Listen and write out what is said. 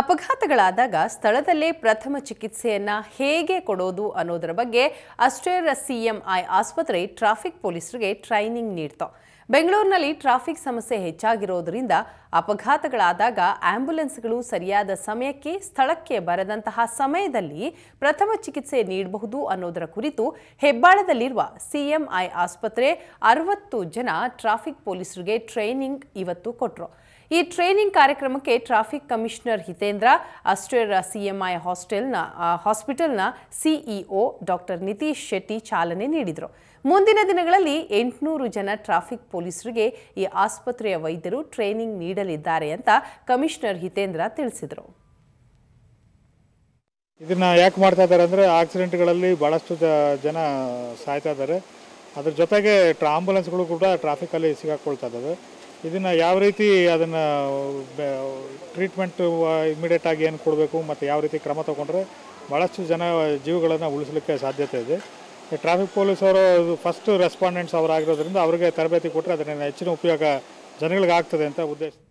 ಅಪಘಾತಗಳಾದಾಗ ಸ್ಥಳದಲ್ಲೇ ಪ್ರಥಮ ಚಿಕಿತ್ಸೆಯನ್ನ ಹೇಗೆ ಕೊಡೋದು ಅನ್ನೋದರ ಬಗ್ಗೆ ಅಸ್ಟ್ರೇರ ಸಿಎಂಐ ಆಸ್ಪತ್ರೆ ಟ್ರಾಫಿಕ್ ಪೊಲೀಸರಿಗೆ ಟ್ರೈನಿಂಗ್ ನೀಡ್ತಾವೆ ಬೆಂಗಳೂರಿನಲ್ಲಿ ಟ್ರಾಫಿಕ್ ಸಮಸ್ಯೆ ಹೆಚ್ಚಾಗಿರುವುದರಿಂದ ಅಪಘಾತಗಳಾದಾಗ ಆಂಬ್ಯುಲೆನ್ಸ್ಗಳು ಸರಿಯಾದ ಸಮಯಕ್ಕೆ ಸ್ಥಳಕ್ಕೆ ಬರದಂತಹ ಸಮಯದಲ್ಲಿ ಪ್ರಥಮ ಚಿಕಿತ್ಸೆ ನೀಡಬಹುದು ಅನ್ನೋದರ ಕುರಿತು ಹೆಬ್ಬಾಳದಲ್ಲಿರುವ ಸಿಎಂಐ ಆಸ್ಪತ್ರೆ ಅರವತ್ತು ಜನ ಟ್ರಾಫಿಕ್ ಪೊಲೀಸರಿಗೆ ಟ್ರೈನಿಂಗ್ ಇವತ್ತು ಕೊಟ್ಟರು ಈ ಟ್ರೈನಿಂಗ್ ಕಾರ್ಯಕ್ರಮಕ್ಕೆ traffic commissioner Hitendra Aster CMI ಹಾಸ್ಟೆಲ್ನ ಹಾಸ್ಪಿಟಲ್ನ ಸಿಇಒ ಡಾಕ್ಟರ್ ನಿತೀಶ್ ಶೆಟ್ಟಿ ಚಾಲನೆ ನೀಡಿದರು ಮುಂದಿನ ದಿನಗಳಲ್ಲಿ ಎಂಟುನೂರು ಜನ ಟ್ರಾಫಿಕ್ ಪೊಲೀಸರಿಗೆ ಈ ಆಸ್ಪತ್ರೆಯ ವೈದ್ಯರು ಟ್ರೈನಿಂಗ್ ನೀಡಲಿದ್ದಾರೆ ಅಂತ ಕಮಿಷನರ್ ಹಿತೇಂದ್ರ ತಿಳಿಸಿದರು ಇದನ್ನ ಯಾಕೆ ಮಾಡ್ತಾ ಇದ್ದಾರೆ ಅಂದರೆ ಆಕ್ಸಿಡೆಂಟ್ಗಳಲ್ಲಿ ಭಾಳಷ್ಟು ಜನ ಸಾಯ್ತಾ ಇದ್ದಾರೆ ಅದ್ರ ಜೊತೆಗೆ ಆಂಬುಲೆನ್ಸ್ಗಳು ಕೂಡ ಟ್ರಾಫಿಕಲ್ಲಿ ಸಿಗಾಕೊಳ್ತಾ ಇದ್ದಾವೆ ಇದನ್ನು ಯಾವ ರೀತಿ ಅದನ್ನು ಟ್ರೀಟ್ಮೆಂಟ್ ಇಮಿಡಿಯೇಟ್ ಆಗಿ ಏನು ಕೊಡಬೇಕು ಮತ್ತು ಯಾವ ರೀತಿ ಕ್ರಮ ತಗೊಂಡ್ರೆ ಭಾಳಷ್ಟು ಜನ ಜೀವಗಳನ್ನು ಉಳಿಸಲಿಕ್ಕೆ ಸಾಧ್ಯತೆ ಇದೆ ಟ್ರಾಫಿಕ್ ಪೊಲೀಸ್ ಅವರು ಫಸ್ಟ್ ರೆಸ್ಪಾಂಡೆಂಟ್ಸ್ ಅವರಾಗಿರೋದ್ರಿಂದ ಅವರಿಗೆ ತರಬೇತಿ ಕೊಟ್ಟರೆ ಅದರಿಂದ ಹೆಚ್ಚಿನ ಉಪಯೋಗ ಜನಗಳಿಗೆ ಆಗ್ತದೆ ಅಂತ ಉದ್ದೇಶ